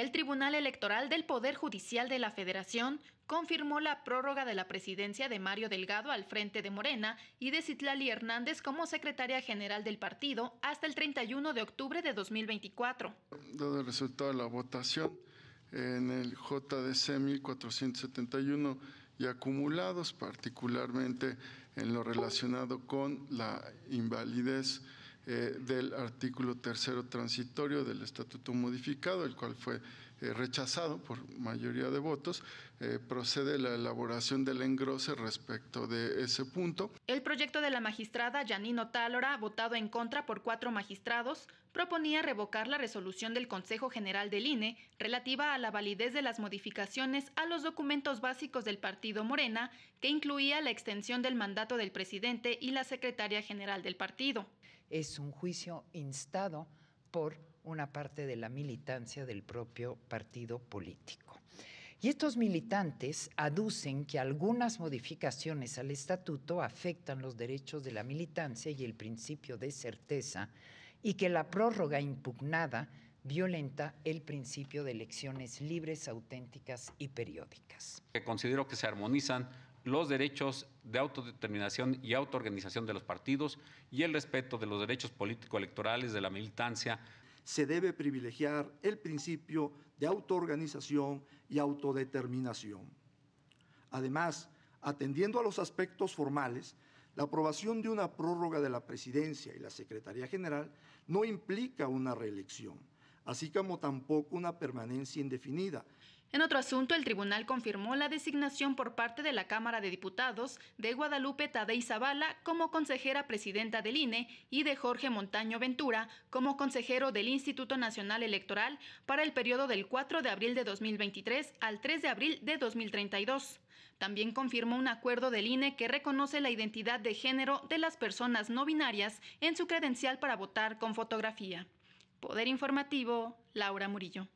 El Tribunal Electoral del Poder Judicial de la Federación confirmó la prórroga de la presidencia de Mario Delgado al frente de Morena y de Citlali Hernández como secretaria general del partido hasta el 31 de octubre de 2024. Dado el resultado de la votación en el JDC 1471 y acumulados, particularmente en lo relacionado con la invalidez eh, del artículo tercero transitorio del Estatuto Modificado, el cual fue eh, rechazado por mayoría de votos, eh, procede la elaboración del engrose respecto de ese punto. El proyecto de la magistrada Janino Tálora, votado en contra por cuatro magistrados, proponía revocar la resolución del Consejo General del INE relativa a la validez de las modificaciones a los documentos básicos del partido Morena, que incluía la extensión del mandato del presidente y la secretaria general del partido es un juicio instado por una parte de la militancia del propio partido político. Y estos militantes aducen que algunas modificaciones al estatuto afectan los derechos de la militancia y el principio de certeza y que la prórroga impugnada violenta el principio de elecciones libres, auténticas y periódicas. Que considero que se armonizan los derechos de autodeterminación y autoorganización de los partidos y el respeto de los derechos político-electorales de la militancia. Se debe privilegiar el principio de autoorganización y autodeterminación. Además, atendiendo a los aspectos formales, la aprobación de una prórroga de la presidencia y la Secretaría General no implica una reelección, así como tampoco una permanencia indefinida, en otro asunto, el tribunal confirmó la designación por parte de la Cámara de Diputados de Guadalupe Tadei Zavala como consejera presidenta del INE y de Jorge Montaño Ventura como consejero del Instituto Nacional Electoral para el periodo del 4 de abril de 2023 al 3 de abril de 2032. También confirmó un acuerdo del INE que reconoce la identidad de género de las personas no binarias en su credencial para votar con fotografía. Poder Informativo, Laura Murillo.